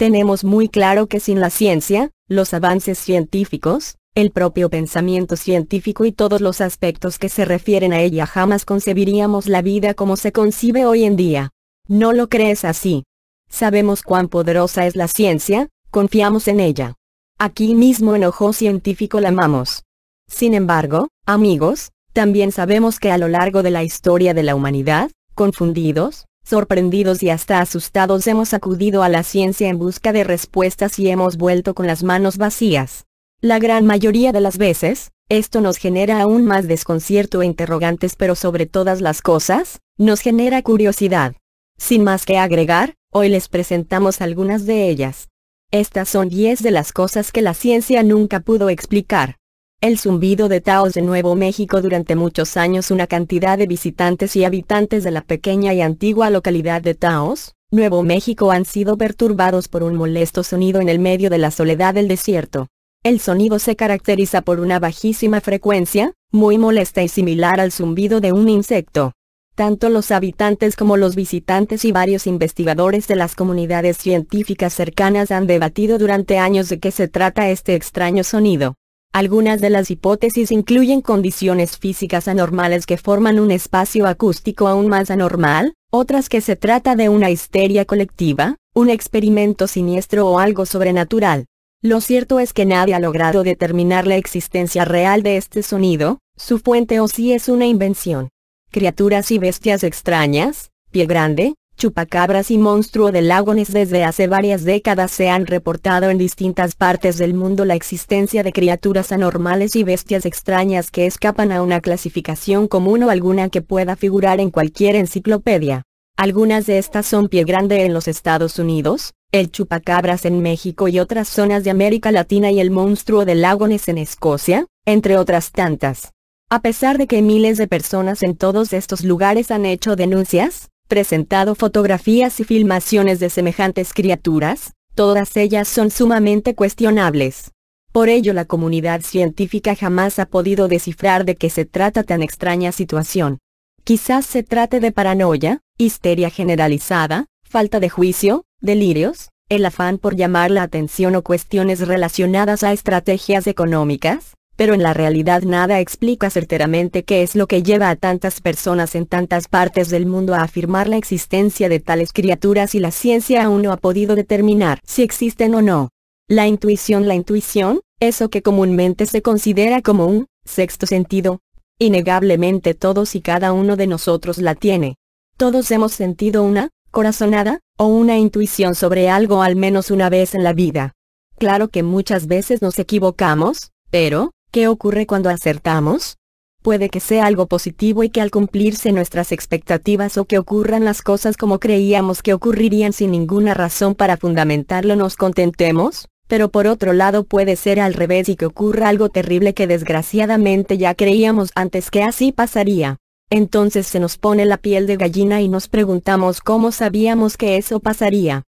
tenemos muy claro que sin la ciencia, los avances científicos, el propio pensamiento científico y todos los aspectos que se refieren a ella jamás concebiríamos la vida como se concibe hoy en día. ¿No lo crees así? Sabemos cuán poderosa es la ciencia, confiamos en ella. Aquí mismo en Ojo Científico la amamos. Sin embargo, amigos, también sabemos que a lo largo de la historia de la humanidad, confundidos, Sorprendidos y hasta asustados hemos acudido a la ciencia en busca de respuestas y hemos vuelto con las manos vacías. La gran mayoría de las veces, esto nos genera aún más desconcierto e interrogantes pero sobre todas las cosas, nos genera curiosidad. Sin más que agregar, hoy les presentamos algunas de ellas. Estas son 10 de las cosas que la ciencia nunca pudo explicar. El zumbido de Taos de Nuevo México durante muchos años una cantidad de visitantes y habitantes de la pequeña y antigua localidad de Taos, Nuevo México han sido perturbados por un molesto sonido en el medio de la soledad del desierto. El sonido se caracteriza por una bajísima frecuencia, muy molesta y similar al zumbido de un insecto. Tanto los habitantes como los visitantes y varios investigadores de las comunidades científicas cercanas han debatido durante años de qué se trata este extraño sonido. Algunas de las hipótesis incluyen condiciones físicas anormales que forman un espacio acústico aún más anormal, otras que se trata de una histeria colectiva, un experimento siniestro o algo sobrenatural. Lo cierto es que nadie ha logrado determinar la existencia real de este sonido, su fuente o si es una invención. Criaturas y bestias extrañas, pie grande, chupacabras y monstruo de lagones desde hace varias décadas se han reportado en distintas partes del mundo la existencia de criaturas anormales y bestias extrañas que escapan a una clasificación común o alguna que pueda figurar en cualquier enciclopedia. Algunas de estas son pie grande en los Estados Unidos, el chupacabras en México y otras zonas de América Latina y el monstruo de lagones en Escocia, entre otras tantas. A pesar de que miles de personas en todos estos lugares han hecho denuncias, presentado fotografías y filmaciones de semejantes criaturas, todas ellas son sumamente cuestionables. Por ello la comunidad científica jamás ha podido descifrar de qué se trata tan extraña situación. Quizás se trate de paranoia, histeria generalizada, falta de juicio, delirios, el afán por llamar la atención o cuestiones relacionadas a estrategias económicas, pero en la realidad nada explica certeramente qué es lo que lleva a tantas personas en tantas partes del mundo a afirmar la existencia de tales criaturas y la ciencia aún no ha podido determinar si existen o no. La intuición La intuición, eso que comúnmente se considera como un sexto sentido, innegablemente todos y cada uno de nosotros la tiene. Todos hemos sentido una corazonada, o una intuición sobre algo al menos una vez en la vida. Claro que muchas veces nos equivocamos, pero, ¿Qué ocurre cuando acertamos? Puede que sea algo positivo y que al cumplirse nuestras expectativas o que ocurran las cosas como creíamos que ocurrirían sin ninguna razón para fundamentarlo nos contentemos, pero por otro lado puede ser al revés y que ocurra algo terrible que desgraciadamente ya creíamos antes que así pasaría. Entonces se nos pone la piel de gallina y nos preguntamos cómo sabíamos que eso pasaría.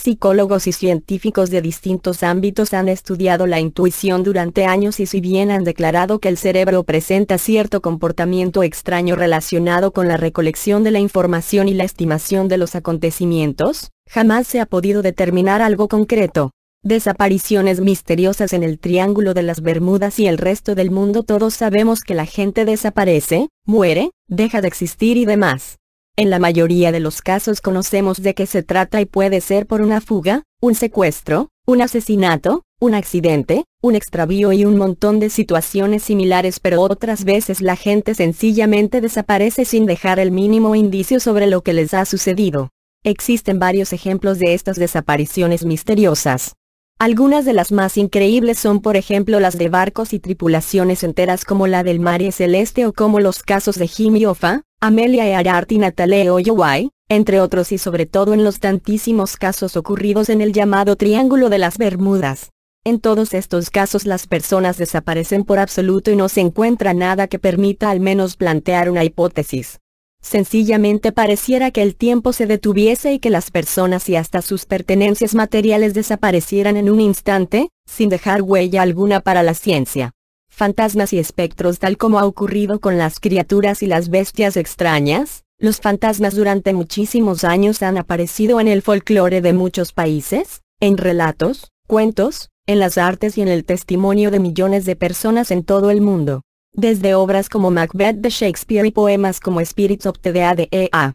Psicólogos y científicos de distintos ámbitos han estudiado la intuición durante años y si bien han declarado que el cerebro presenta cierto comportamiento extraño relacionado con la recolección de la información y la estimación de los acontecimientos, jamás se ha podido determinar algo concreto. Desapariciones misteriosas en el Triángulo de las Bermudas y el resto del mundo todos sabemos que la gente desaparece, muere, deja de existir y demás. En la mayoría de los casos conocemos de qué se trata y puede ser por una fuga, un secuestro, un asesinato, un accidente, un extravío y un montón de situaciones similares pero otras veces la gente sencillamente desaparece sin dejar el mínimo indicio sobre lo que les ha sucedido. Existen varios ejemplos de estas desapariciones misteriosas. Algunas de las más increíbles son por ejemplo las de barcos y tripulaciones enteras como la del Mare Celeste o como los casos de Jimmy Hoffa, Amelia Earhart y Natale entre otros y sobre todo en los tantísimos casos ocurridos en el llamado Triángulo de las Bermudas. En todos estos casos las personas desaparecen por absoluto y no se encuentra nada que permita al menos plantear una hipótesis. Sencillamente pareciera que el tiempo se detuviese y que las personas y hasta sus pertenencias materiales desaparecieran en un instante, sin dejar huella alguna para la ciencia fantasmas y espectros tal como ha ocurrido con las criaturas y las bestias extrañas, los fantasmas durante muchísimos años han aparecido en el folclore de muchos países, en relatos, cuentos, en las artes y en el testimonio de millones de personas en todo el mundo. Desde obras como Macbeth de Shakespeare y poemas como Spirits of the de E.A.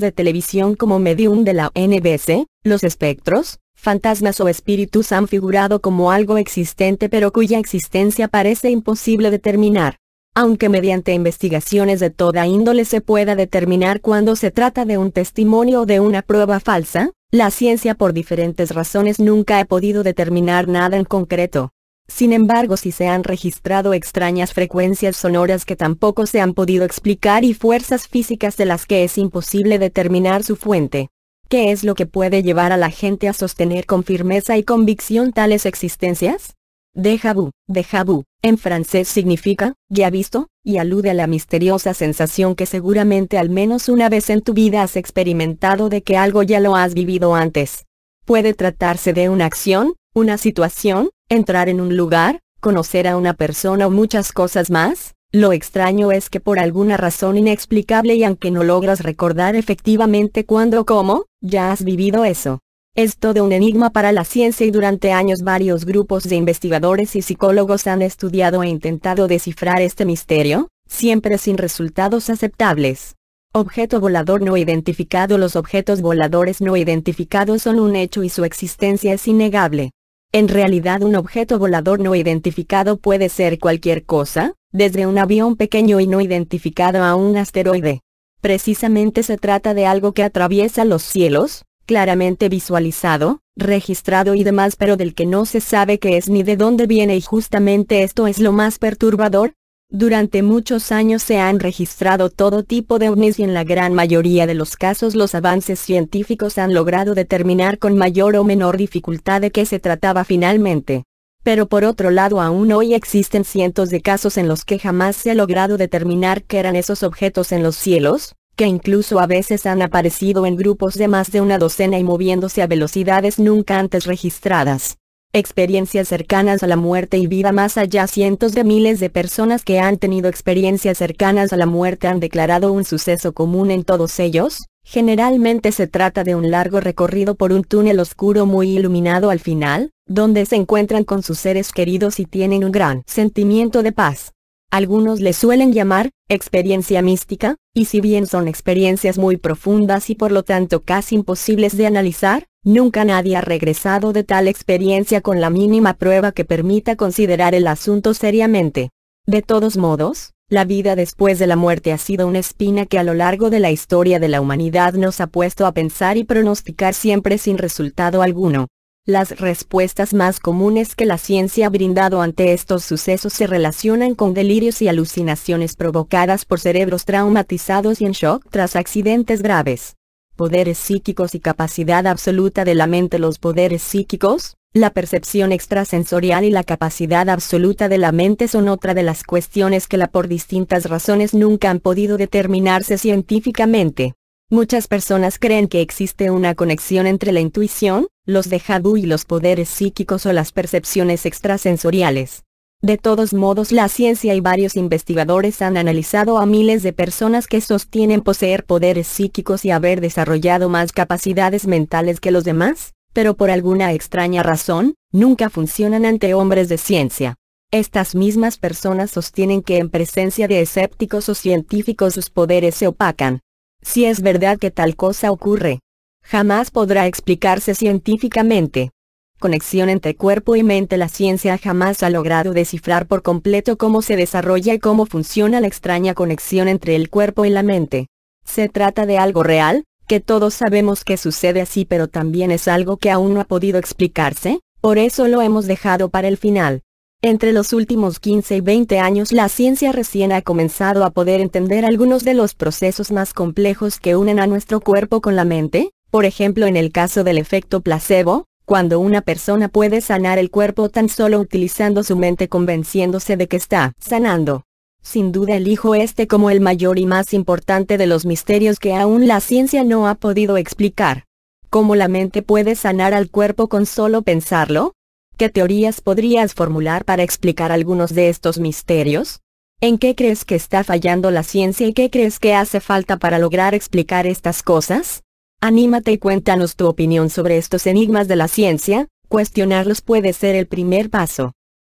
de televisión como Medium de la NBC, los espectros, fantasmas o espíritus han figurado como algo existente pero cuya existencia parece imposible determinar. Aunque mediante investigaciones de toda índole se pueda determinar cuando se trata de un testimonio o de una prueba falsa, la ciencia por diferentes razones nunca ha podido determinar nada en concreto. Sin embargo, si se han registrado extrañas frecuencias sonoras que tampoco se han podido explicar y fuerzas físicas de las que es imposible determinar su fuente. ¿Qué es lo que puede llevar a la gente a sostener con firmeza y convicción tales existencias? Déjà vu, vu, en francés significa, ya visto, y alude a la misteriosa sensación que seguramente al menos una vez en tu vida has experimentado de que algo ya lo has vivido antes. Puede tratarse de una acción, una situación, entrar en un lugar, conocer a una persona o muchas cosas más, lo extraño es que por alguna razón inexplicable y aunque no logras recordar efectivamente cuándo o cómo, ya has vivido eso. Es todo un enigma para la ciencia y durante años varios grupos de investigadores y psicólogos han estudiado e intentado descifrar este misterio, siempre sin resultados aceptables. Objeto volador no identificado Los objetos voladores no identificados son un hecho y su existencia es innegable. En realidad un objeto volador no identificado puede ser cualquier cosa, desde un avión pequeño y no identificado a un asteroide. Precisamente se trata de algo que atraviesa los cielos, claramente visualizado, registrado y demás pero del que no se sabe qué es ni de dónde viene y justamente esto es lo más perturbador. Durante muchos años se han registrado todo tipo de ovnis y en la gran mayoría de los casos los avances científicos han logrado determinar con mayor o menor dificultad de qué se trataba finalmente. Pero por otro lado aún hoy existen cientos de casos en los que jamás se ha logrado determinar qué eran esos objetos en los cielos, que incluso a veces han aparecido en grupos de más de una docena y moviéndose a velocidades nunca antes registradas. Experiencias cercanas a la muerte y vida más allá Cientos de miles de personas que han tenido experiencias cercanas a la muerte han declarado un suceso común en todos ellos, generalmente se trata de un largo recorrido por un túnel oscuro muy iluminado al final, donde se encuentran con sus seres queridos y tienen un gran sentimiento de paz. Algunos le suelen llamar, experiencia mística, y si bien son experiencias muy profundas y por lo tanto casi imposibles de analizar, nunca nadie ha regresado de tal experiencia con la mínima prueba que permita considerar el asunto seriamente. De todos modos, la vida después de la muerte ha sido una espina que a lo largo de la historia de la humanidad nos ha puesto a pensar y pronosticar siempre sin resultado alguno. Las respuestas más comunes que la ciencia ha brindado ante estos sucesos se relacionan con delirios y alucinaciones provocadas por cerebros traumatizados y en shock tras accidentes graves. Poderes psíquicos y capacidad absoluta de la mente Los poderes psíquicos, la percepción extrasensorial y la capacidad absoluta de la mente son otra de las cuestiones que la por distintas razones nunca han podido determinarse científicamente. Muchas personas creen que existe una conexión entre la intuición, los de vu y los poderes psíquicos o las percepciones extrasensoriales. De todos modos la ciencia y varios investigadores han analizado a miles de personas que sostienen poseer poderes psíquicos y haber desarrollado más capacidades mentales que los demás, pero por alguna extraña razón, nunca funcionan ante hombres de ciencia. Estas mismas personas sostienen que en presencia de escépticos o científicos sus poderes se opacan si es verdad que tal cosa ocurre. Jamás podrá explicarse científicamente. Conexión entre cuerpo y mente La ciencia jamás ha logrado descifrar por completo cómo se desarrolla y cómo funciona la extraña conexión entre el cuerpo y la mente. Se trata de algo real, que todos sabemos que sucede así pero también es algo que aún no ha podido explicarse, por eso lo hemos dejado para el final. Entre los últimos 15 y 20 años la ciencia recién ha comenzado a poder entender algunos de los procesos más complejos que unen a nuestro cuerpo con la mente, por ejemplo en el caso del efecto placebo, cuando una persona puede sanar el cuerpo tan solo utilizando su mente convenciéndose de que está sanando. Sin duda elijo este como el mayor y más importante de los misterios que aún la ciencia no ha podido explicar. ¿Cómo la mente puede sanar al cuerpo con solo pensarlo? ¿Qué teorías podrías formular para explicar algunos de estos misterios? ¿En qué crees que está fallando la ciencia y qué crees que hace falta para lograr explicar estas cosas? Anímate y cuéntanos tu opinión sobre estos enigmas de la ciencia, cuestionarlos puede ser el primer paso.